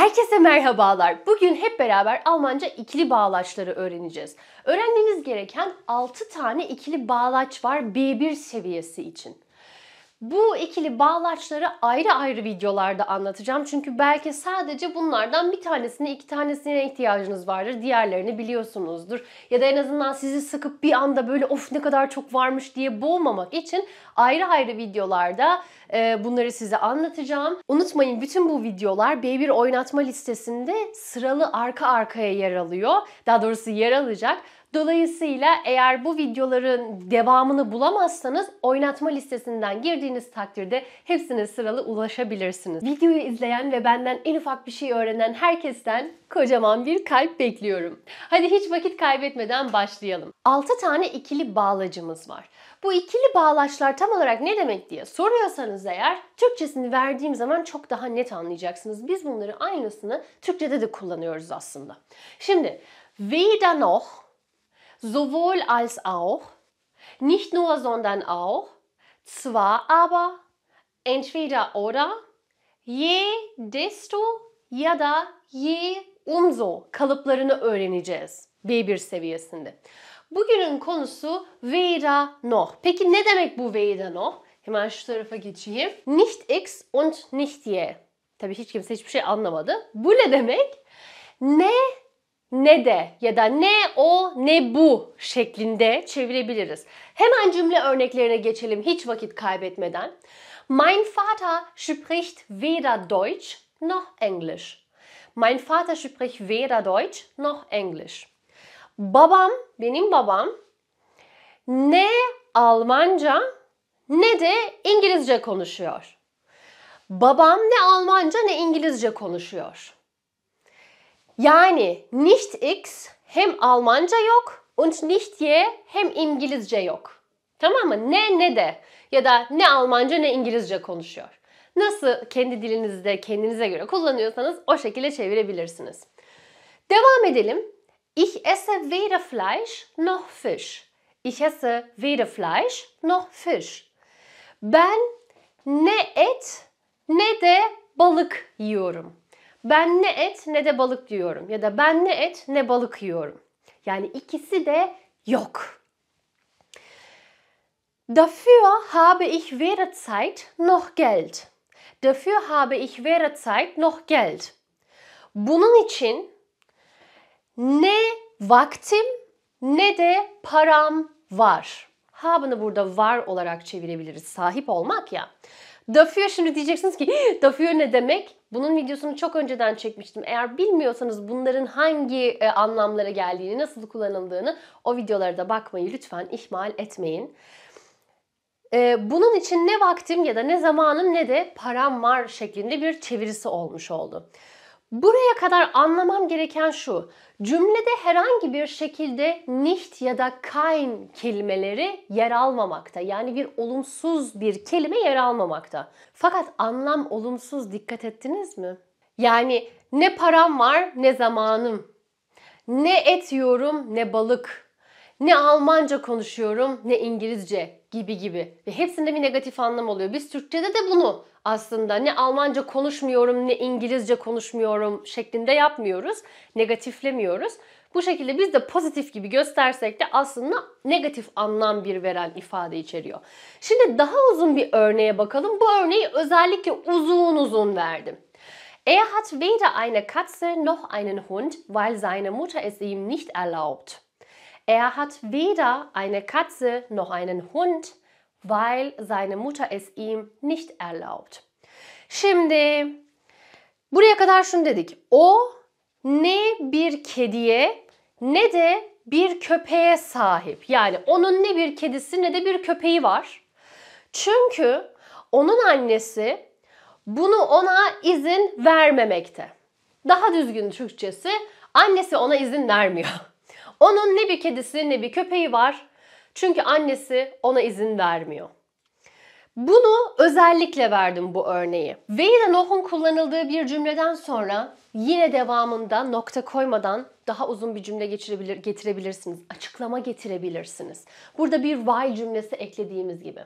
Herkese merhabalar. Bugün hep beraber Almanca ikili bağlaçları öğreneceğiz. Öğrenmemiz gereken 6 tane ikili bağlaç var B1 seviyesi için. Bu ikili bağlaçları ayrı ayrı videolarda anlatacağım. Çünkü belki sadece bunlardan bir tanesine iki tanesine ihtiyacınız vardır. Diğerlerini biliyorsunuzdur. Ya da en azından sizi sıkıp bir anda böyle of ne kadar çok varmış diye boğmamak için ayrı ayrı videolarda e, bunları size anlatacağım. Unutmayın bütün bu videolar B1 oynatma listesinde sıralı arka arkaya yer alıyor. Daha doğrusu yer alacak. Dolayısıyla eğer bu videoların devamını bulamazsanız oynatma listesinden girdiğiniz takdirde hepsine sıralı ulaşabilirsiniz. Videoyu izleyen ve benden en ufak bir şey öğrenen herkesten kocaman bir kalp bekliyorum. Hadi hiç vakit kaybetmeden başlayalım. 6 tane ikili bağlacımız var. Bu ikili bağlaçlar tam olarak ne demek diye soruyorsanız eğer Türkçesini verdiğim zaman çok daha net anlayacaksınız. Biz bunları aynısını Türkçede de kullanıyoruz aslında. Şimdi weder noch sowohl als auch, nicht nur, sondern auch, zwar aber, entweder oder, je, desto, ya da, ye, umso kalıplarını öğreneceğiz B1 seviyesinde. Bugünün konusu weder noch. Peki ne demek bu weder noch? Hemen şu tarafa geçeyim. Nicht x und nicht y. Tabii hiç kimse hiçbir şey anlamadı. Bu ne demek? Ne ne de ya da ne o ne bu şeklinde çevirebiliriz. Hemen cümle örneklerine geçelim hiç vakit kaybetmeden. Mein Vater spricht weder Deutsch noch Englisch. Mein Vater spricht weder Deutsch noch Englisch. Babam, benim babam ne Almanca ne de İngilizce konuşuyor. Babam ne Almanca ne İngilizce konuşuyor. Yani nicht x hem Almanca yok und nicht y hem İngilizce yok. Tamam mı? Ne ne de ya da ne Almanca ne İngilizce konuşuyor. Nasıl kendi dilinizde kendinize göre kullanıyorsanız o şekilde çevirebilirsiniz. Devam edelim. Ich esse weder Fleisch noch Fisch. Ich esse weder Fleisch noch Fisch. Ben ne et ne de balık yiyorum. Ben ne et ne de balık diyorum. ya da ben ne et ne balık yiyorum. Yani ikisi de yok. Dafür habe ich weder Zeit noch Geld. Dafür habe ich weder Zeit noch Geld. Bunun için ne vaktim ne de param var haben'ı burada var olarak çevirebiliriz. Sahip olmak ya. Dafür şimdi diyeceksiniz ki dafür ne demek? Bunun videosunu çok önceden çekmiştim. Eğer bilmiyorsanız bunların hangi e, anlamlara geldiğini, nasıl kullanıldığını o videolara da bakmayı lütfen ihmal etmeyin. E, bunun için ne vaktim ya da ne zamanım ne de param var şeklinde bir çevirisi olmuş oldu. Buraya kadar anlamam gereken şu. Cümlede herhangi bir şekilde nicht ya da kein kelimeleri yer almamakta. Yani bir olumsuz bir kelime yer almamakta. Fakat anlam olumsuz dikkat ettiniz mi? Yani ne param var ne zamanım. Ne et yiyorum ne balık. Ne Almanca konuşuyorum ne İngilizce gibi gibi. Ve hepsinde bir negatif anlam oluyor. Biz Türkçede de bunu aslında ne Almanca konuşmuyorum ne İngilizce konuşmuyorum şeklinde yapmıyoruz. Negatiflemiyoruz. Bu şekilde biz de pozitif gibi göstersek de aslında negatif anlam bir veren ifade içeriyor. Şimdi daha uzun bir örneğe bakalım. Bu örneği özellikle uzun uzun verdim. Er hat weder eine Katze noch einen Hund, weil seine Mutter es ihm nicht erlaubt. Er hat weder eine Katze noch einen Hund, weil seine Mutter es ihm nicht erlaubt. Şimdi buraya kadar şunu dedik. O ne bir kediye ne de bir köpeğe sahip. Yani onun ne bir kedisi ne de bir köpeği var. Çünkü onun annesi bunu ona izin vermemekte. Daha düzgün Türkçesi annesi ona izin vermiyor. Onun ne bir kedisi ne bir köpeği var çünkü annesi ona izin vermiyor. Bunu özellikle verdim bu örneği. Ve yine Noh'un kullanıldığı bir cümleden sonra yine devamında nokta koymadan daha uzun bir cümle geçirebilir, getirebilirsiniz. Açıklama getirebilirsiniz. Burada bir why cümlesi eklediğimiz gibi.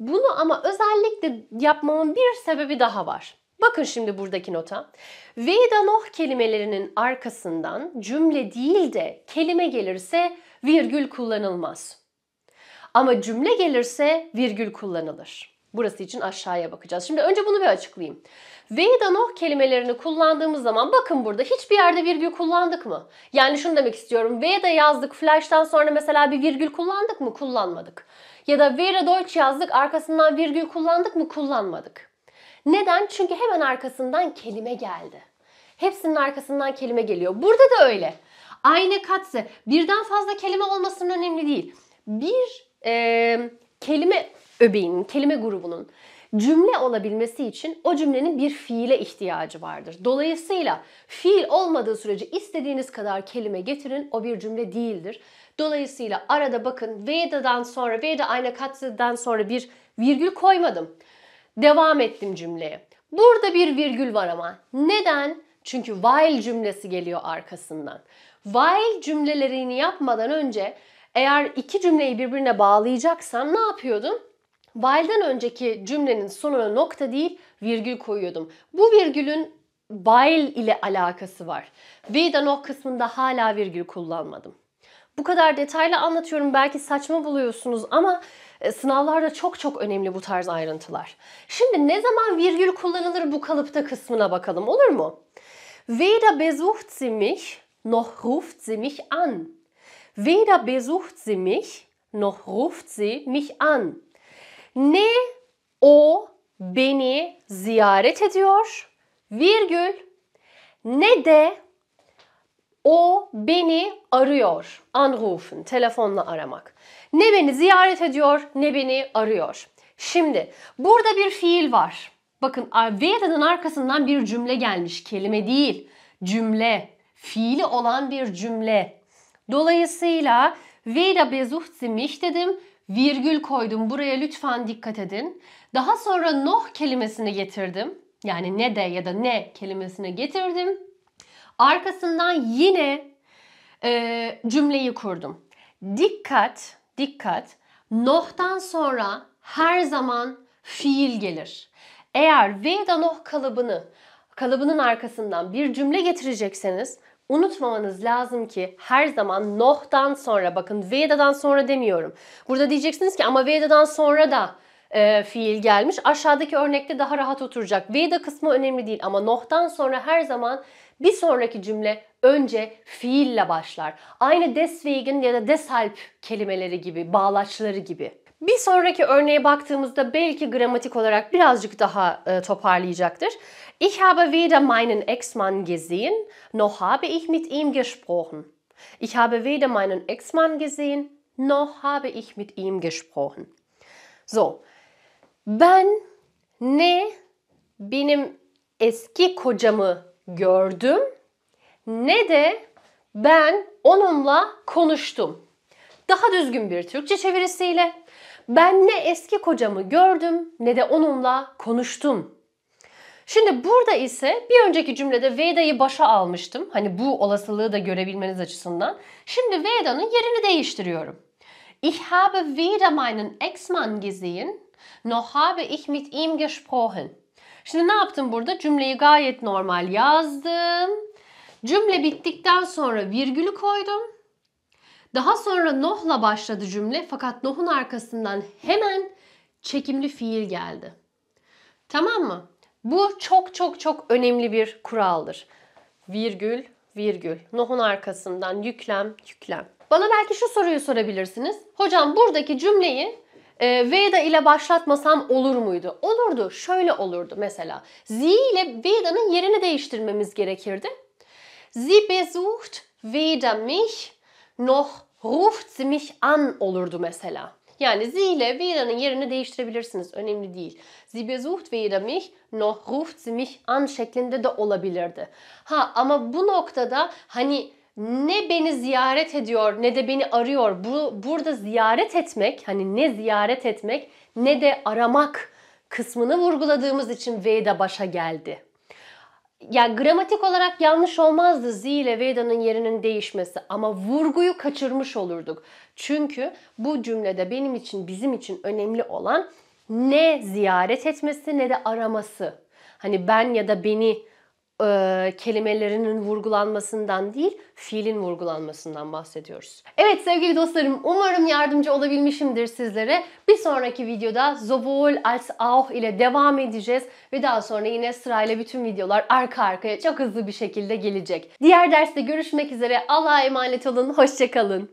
Bunu ama özellikle yapmamın bir sebebi daha var. Bakın şimdi buradaki nota. Veda noh kelimelerinin arkasından cümle değil de kelime gelirse virgül kullanılmaz. Ama cümle gelirse virgül kullanılır. Burası için aşağıya bakacağız. Şimdi önce bunu bir açıklayayım. Veydan oh kelimelerini kullandığımız zaman bakın burada hiçbir yerde virgül kullandık mı? Yani şunu demek istiyorum. Veda yazdık flash'tan sonra mesela bir virgül kullandık mı? Kullanmadık. Ya da Vera Deutsch yazdık arkasından virgül kullandık mı? Kullanmadık. Neden? Çünkü hemen arkasından kelime geldi. Hepsinin arkasından kelime geliyor. Burada da öyle. Aynı katse birden fazla kelime olmasının önemli değil. Bir e, kelime öbeğinin, kelime grubunun cümle olabilmesi için o cümlenin bir fiile ihtiyacı vardır. Dolayısıyla fiil olmadığı sürece istediğiniz kadar kelime getirin o bir cümle değildir. Dolayısıyla arada bakın Veda'dan sonra Veda ayna katsıdan sonra bir virgül koymadım. Devam ettim cümleye. Burada bir virgül var ama. Neden? Çünkü while cümlesi geliyor arkasından. While cümlelerini yapmadan önce eğer iki cümleyi birbirine bağlayacaksam ne yapıyordum? While'den önceki cümlenin sonuna nokta değil virgül koyuyordum. Bu virgülün while ile alakası var. Be the no kısmında hala virgül kullanmadım. Bu kadar detaylı anlatıyorum belki saçma buluyorsunuz ama e, sınavlarda çok çok önemli bu tarz ayrıntılar. Şimdi ne zaman virgül kullanılır bu kalıpta kısmına bakalım olur mu? Weder besucht sie mich noch ruft sie mich an. Weder besucht sie mich, noch ruft sie mich an. Ne o beni ziyaret ediyor, virgül, ne de o beni arıyor. Anrufen, telefonla aramak. Ne beni ziyaret ediyor, ne beni arıyor. Şimdi burada bir fiil var. Bakın veda'nın arkasından bir cümle gelmiş. Kelime değil, cümle. Fiili olan bir cümle. Dolayısıyla Vera besucht sie mich dedim. Virgül koydum. Buraya lütfen dikkat edin. Daha sonra noh kelimesini getirdim. Yani ne de ya da ne kelimesini getirdim. Arkasından yine e, cümleyi kurdum. Dikkat, dikkat. Noh'tan sonra her zaman fiil gelir. Eğer ve noh kalıbını kalıbının arkasından bir cümle getirecekseniz Unutmamanız lazım ki her zaman Noh'dan sonra bakın Veda'dan sonra demiyorum. Burada diyeceksiniz ki ama Veda'dan sonra da e, fiil gelmiş. Aşağıdaki örnekte daha rahat oturacak. Veda kısmı önemli değil ama Noh'tan sonra her zaman bir sonraki cümle önce fiille başlar. Aynı deswegen ya da deshalb kelimeleri gibi, bağlaçları gibi. Bir sonraki örneğe baktığımızda belki gramatik olarak birazcık daha e, toparlayacaktır. Ich habe weder meinen Ex-Mann gesehen, noch habe ich mit ihm gesprochen. Ich habe weder meinen Ex-Mann gesehen, noch habe ich mit ihm gesprochen. So, ben ne benim eski kocamı gördüm ne de ben onunla konuştum. Daha düzgün bir Türkçe çevirisiyle ben ne eski kocamı gördüm ne de onunla konuştum Şimdi burada ise bir önceki cümlede Veda'yı başa almıştım. Hani bu olasılığı da görebilmeniz açısından. Şimdi Veda'nın yerini değiştiriyorum. Ich habe weder meinen Ex-Mann gesehen, noch habe ich mit ihm gesprochen. Şimdi ne yaptım burada? Cümleyi gayet normal yazdım. Cümle bittikten sonra virgülü koydum. Daha sonra Noh'la başladı cümle fakat Noh'un arkasından hemen çekimli fiil geldi. Tamam mı? Bu çok çok çok önemli bir kuraldır. Virgül, virgül. Noh'un arkasından yüklem, yüklem. Bana belki şu soruyu sorabilirsiniz. Hocam buradaki cümleyi e, Veda ile başlatmasam olur muydu? Olurdu. Şöyle olurdu mesela. Zi ile Veda'nın yerini değiştirmemiz gerekirdi. Sie besucht Veda mich noch ruft sie mich an olurdu mesela. Yani sie ile weder'ın yerini değiştirebilirsiniz. Önemli değil. Sie besucht weder mich noch ruft sie mich an şeklinde de olabilirdi. Ha ama bu noktada hani ne beni ziyaret ediyor ne de beni arıyor. Bu burada ziyaret etmek hani ne ziyaret etmek ne de aramak kısmını vurguladığımız için V'de başa geldi ya gramatik olarak yanlış olmazdı Z ile Veda'nın yerinin değişmesi ama vurguyu kaçırmış olurduk. Çünkü bu cümlede benim için bizim için önemli olan ne ziyaret etmesi ne de araması. Hani ben ya da beni e, kelimelerinin vurgulanmasından değil, fiilin vurgulanmasından bahsediyoruz. Evet sevgili dostlarım, umarım yardımcı olabilmişimdir sizlere. Bir sonraki videoda Sowohl als auch ile devam edeceğiz ve daha sonra yine sırayla bütün videolar arka arkaya çok hızlı bir şekilde gelecek. Diğer derste görüşmek üzere. Allah'a emanet olun. Hoşçakalın.